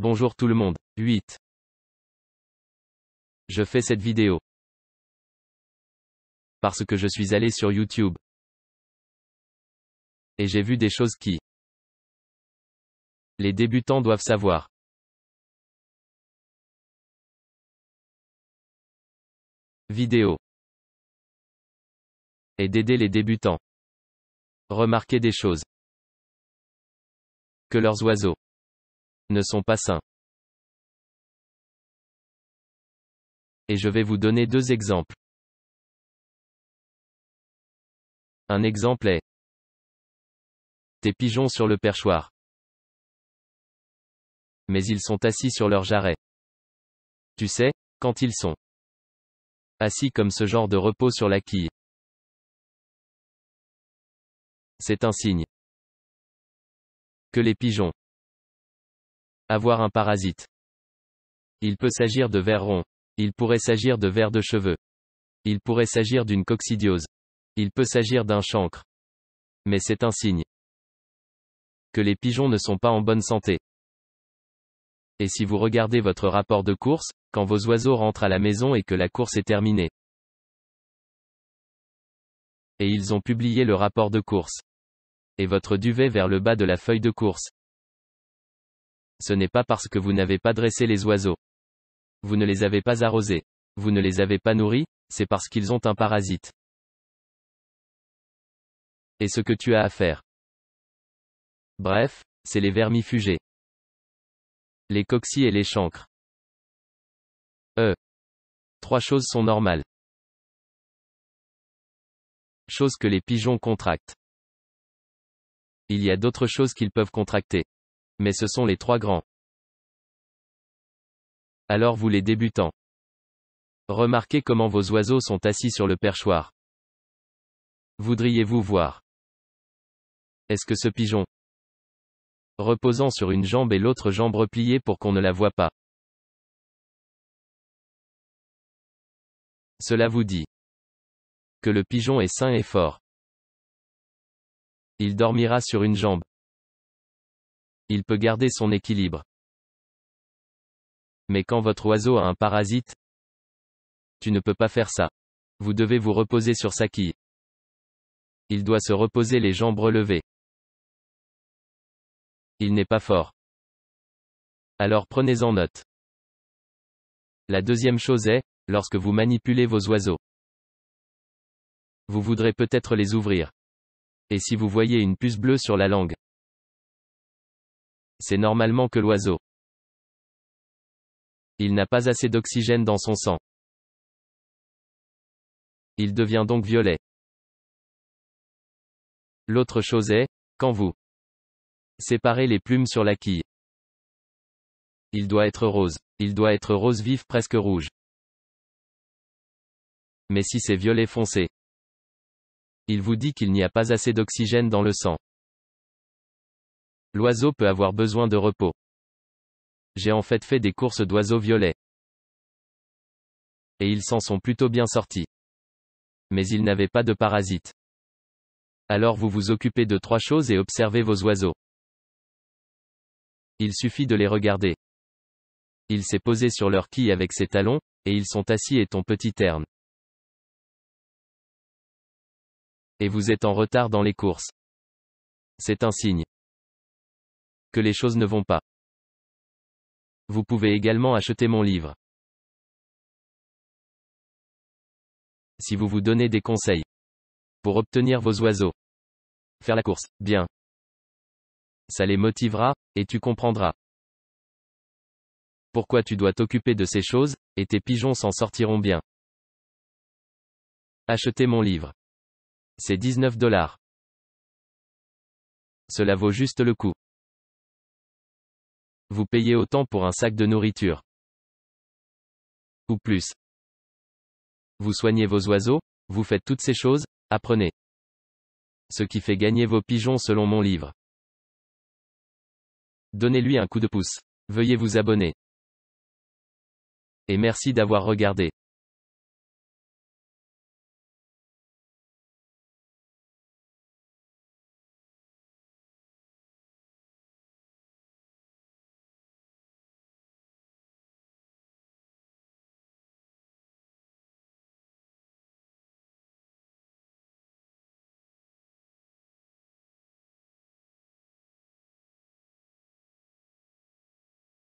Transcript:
Bonjour tout le monde. 8. Je fais cette vidéo. Parce que je suis allé sur YouTube. Et j'ai vu des choses qui. Les débutants doivent savoir. Vidéo. Et d'aider les débutants. Remarquer des choses. Que leurs oiseaux ne sont pas sains. Et je vais vous donner deux exemples. Un exemple est Tes pigeons sur le perchoir. Mais ils sont assis sur leur jarret. Tu sais, quand ils sont assis comme ce genre de repos sur la quille. C'est un signe que les pigeons avoir un parasite. Il peut s'agir de vers ronds. Il pourrait s'agir de vers de cheveux. Il pourrait s'agir d'une coccidiose. Il peut s'agir d'un chancre. Mais c'est un signe que les pigeons ne sont pas en bonne santé. Et si vous regardez votre rapport de course, quand vos oiseaux rentrent à la maison et que la course est terminée, et ils ont publié le rapport de course, et votre duvet vers le bas de la feuille de course, ce n'est pas parce que vous n'avez pas dressé les oiseaux. Vous ne les avez pas arrosés. Vous ne les avez pas nourris, c'est parce qu'ils ont un parasite. Et ce que tu as à faire. Bref, c'est les vermifugés. Les coxies et les chancres. E. Trois choses sont normales. Chose que les pigeons contractent. Il y a d'autres choses qu'ils peuvent contracter. Mais ce sont les trois grands. Alors vous les débutants. Remarquez comment vos oiseaux sont assis sur le perchoir. Voudriez-vous voir Est-ce que ce pigeon reposant sur une jambe et l'autre jambe repliée pour qu'on ne la voie pas Cela vous dit que le pigeon est sain et fort. Il dormira sur une jambe il peut garder son équilibre. Mais quand votre oiseau a un parasite, tu ne peux pas faire ça. Vous devez vous reposer sur sa quille. Il doit se reposer les jambes relevées. Il n'est pas fort. Alors prenez-en note. La deuxième chose est, lorsque vous manipulez vos oiseaux, vous voudrez peut-être les ouvrir. Et si vous voyez une puce bleue sur la langue, c'est normalement que l'oiseau. Il n'a pas assez d'oxygène dans son sang. Il devient donc violet. L'autre chose est, quand vous séparez les plumes sur la quille, il doit être rose. Il doit être rose vif presque rouge. Mais si c'est violet foncé, il vous dit qu'il n'y a pas assez d'oxygène dans le sang. L'oiseau peut avoir besoin de repos. J'ai en fait fait des courses d'oiseaux violets. Et ils s'en sont plutôt bien sortis. Mais ils n'avaient pas de parasites. Alors vous vous occupez de trois choses et observez vos oiseaux. Il suffit de les regarder. Il s'est posé sur leur quille avec ses talons, et ils sont assis et ton petit terne. Et vous êtes en retard dans les courses. C'est un signe que les choses ne vont pas. Vous pouvez également acheter mon livre. Si vous vous donnez des conseils pour obtenir vos oiseaux, faire la course, bien. Ça les motivera, et tu comprendras pourquoi tu dois t'occuper de ces choses, et tes pigeons s'en sortiront bien. Achetez mon livre. C'est 19 dollars. Cela vaut juste le coup. Vous payez autant pour un sac de nourriture. Ou plus. Vous soignez vos oiseaux, vous faites toutes ces choses, apprenez. Ce qui fait gagner vos pigeons selon mon livre. Donnez-lui un coup de pouce. Veuillez vous abonner. Et merci d'avoir regardé.